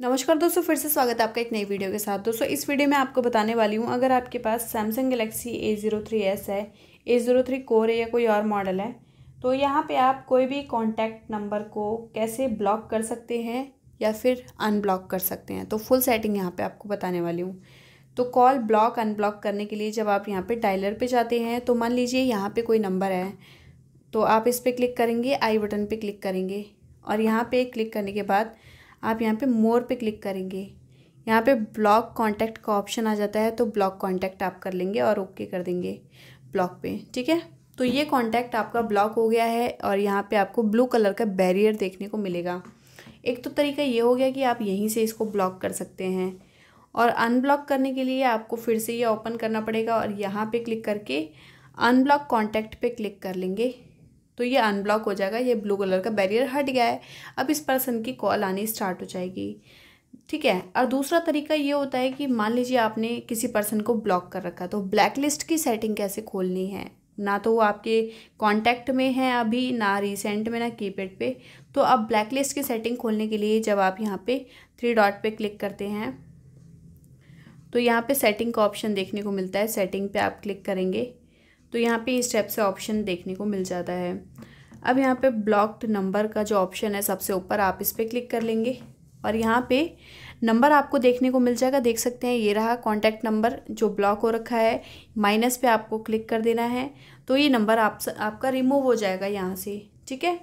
नमस्कार दोस्तों फिर से स्वागत है आपका एक नई वीडियो के साथ दोस्तों इस वीडियो में आपको बताने वाली हूँ अगर आपके पास Samsung Galaxy A zero three S है ए ज़ीरो थ्री कोर है या कोई और मॉडल है तो यहाँ पे आप कोई भी कॉन्टैक्ट नंबर को कैसे ब्लॉक कर सकते हैं या फिर अनब्लॉक कर सकते हैं तो फुल सेटिंग यहाँ पर आपको बताने वाली हूँ तो कॉल ब्लॉक अनब्लॉक करने के लिए जब आप यहाँ पर डायलर पर जाते हैं तो मान लीजिए यहाँ पर कोई नंबर है तो आप इस पर क्लिक करेंगे आई बटन पर क्लिक करेंगे और यहाँ पर क्लिक करने के बाद आप यहाँ पे मोर पे क्लिक करेंगे यहाँ पे ब्लॉक कांटेक्ट का ऑप्शन आ जाता है तो ब्लॉक कांटेक्ट आप कर लेंगे और ओके कर देंगे ब्लॉक पे ठीक है तो ये कांटेक्ट आपका ब्लॉक हो गया है और यहाँ पे आपको ब्लू कलर का बैरियर देखने को मिलेगा एक तो तरीका ये हो गया कि आप यहीं से इसको ब्लॉक कर सकते हैं और अनब्लॉक करने के लिए आपको फिर से ये ओपन करना पड़ेगा और यहाँ पर क्लिक करके अनब्लॉक कॉन्टैक्ट पर क्लिक कर लेंगे तो ये अनब्लॉक हो जाएगा ये ब्लू कलर का बैरियर हट गया है अब इस पर्सन की कॉल आनी स्टार्ट हो जाएगी ठीक है और दूसरा तरीका ये होता है कि मान लीजिए आपने किसी पर्सन को ब्लॉक कर रखा तो ब्लैक लिस्ट की सेटिंग कैसे खोलनी है ना तो वो आपके कांटेक्ट में है अभी ना रिसेंट में ना कीपैड पे तो अब ब्लैक लिस्ट की सेटिंग खोलने के लिए जब आप यहाँ पे थ्री डॉट पे क्लिक करते हैं तो यहाँ पे सेटिंग का ऑप्शन देखने को मिलता है सेटिंग पे आप क्लिक करेंगे तो यहाँ पे इस टाइप से ऑप्शन देखने को मिल जाता है अब यहाँ पे ब्लॉक्ड नंबर का जो ऑप्शन है सबसे ऊपर आप इस पर क्लिक कर लेंगे और यहाँ पे नंबर आपको देखने को मिल जाएगा देख सकते हैं ये रहा कॉन्टैक्ट नंबर जो ब्लॉक हो रखा है माइनस पे आपको क्लिक कर देना है तो ये नंबर आप आपका रिमूव हो जाएगा यहाँ से ठीक है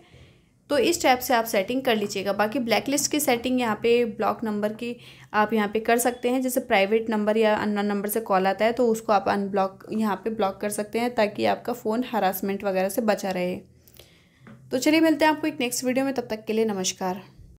तो इस टाइप से आप सेटिंग कर लीजिएगा बाकी ब्लैक लिस्ट की सेटिंग यहाँ पे ब्लॉक नंबर की आप यहाँ पे कर सकते हैं जैसे प्राइवेट नंबर या अन नंबर से कॉल आता है तो उसको आप अनब्लॉक यहाँ पे ब्लॉक कर सकते हैं ताकि आपका फ़ोन हरासमेंट वगैरह से बचा रहे तो चलिए मिलते हैं आपको एक नेक्स्ट वीडियो में तब तक के लिए नमस्कार